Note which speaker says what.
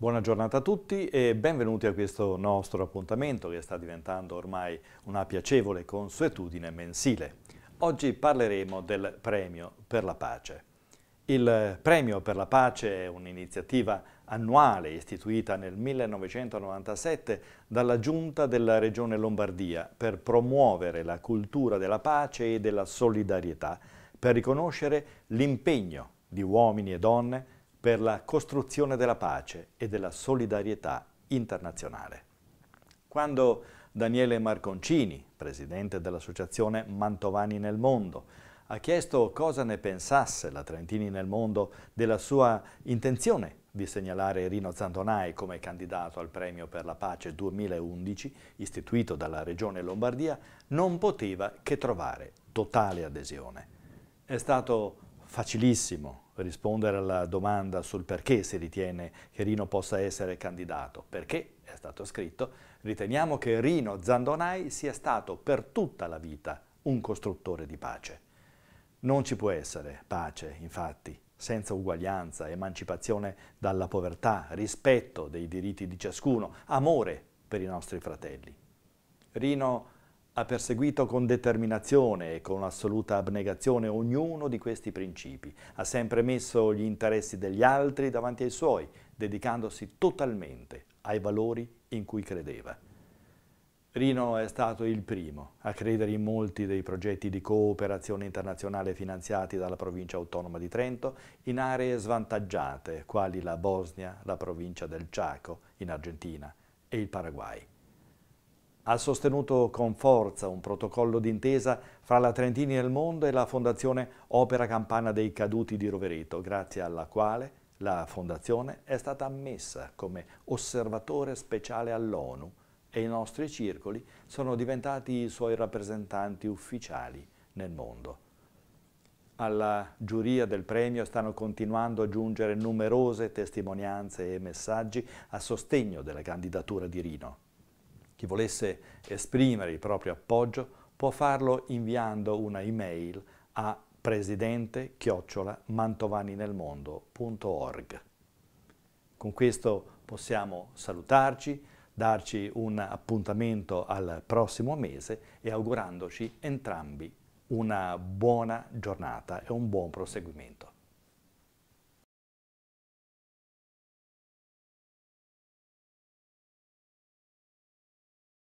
Speaker 1: Buona giornata a tutti e benvenuti a questo nostro appuntamento che sta diventando ormai una piacevole consuetudine mensile. Oggi parleremo del Premio per la Pace. Il Premio per la Pace è un'iniziativa annuale istituita nel 1997 dalla Giunta della Regione Lombardia per promuovere la cultura della pace e della solidarietà, per riconoscere l'impegno di uomini e donne per la costruzione della pace e della solidarietà internazionale. Quando Daniele Marconcini, presidente dell'associazione Mantovani nel Mondo, ha chiesto cosa ne pensasse la Trentini nel Mondo della sua intenzione di segnalare Rino Zantonai come candidato al Premio per la Pace 2011, istituito dalla Regione Lombardia, non poteva che trovare totale adesione. È stato facilissimo rispondere alla domanda sul perché si ritiene che Rino possa essere candidato, perché è stato scritto, riteniamo che Rino Zandonai sia stato per tutta la vita un costruttore di pace. Non ci può essere pace, infatti, senza uguaglianza, emancipazione dalla povertà, rispetto dei diritti di ciascuno, amore per i nostri fratelli. Rino Zandonai ha perseguito con determinazione e con assoluta abnegazione ognuno di questi principi, ha sempre messo gli interessi degli altri davanti ai suoi, dedicandosi totalmente ai valori in cui credeva. Rino è stato il primo a credere in molti dei progetti di cooperazione internazionale finanziati dalla provincia autonoma di Trento in aree svantaggiate quali la Bosnia, la provincia del Chaco in Argentina e il Paraguay ha sostenuto con forza un protocollo d'intesa fra la Trentini nel Mondo e la Fondazione Opera Campana dei Caduti di Rovereto, grazie alla quale la Fondazione è stata ammessa come osservatore speciale all'ONU e i nostri circoli sono diventati i suoi rappresentanti ufficiali nel mondo. Alla giuria del premio stanno continuando a giungere numerose testimonianze e messaggi a sostegno della candidatura di Rino. Chi volesse esprimere il proprio appoggio può farlo inviando una email a presidente-mantovaninelmondo.org. Con questo possiamo salutarci, darci un appuntamento al prossimo mese e augurandoci entrambi una buona giornata e un buon proseguimento.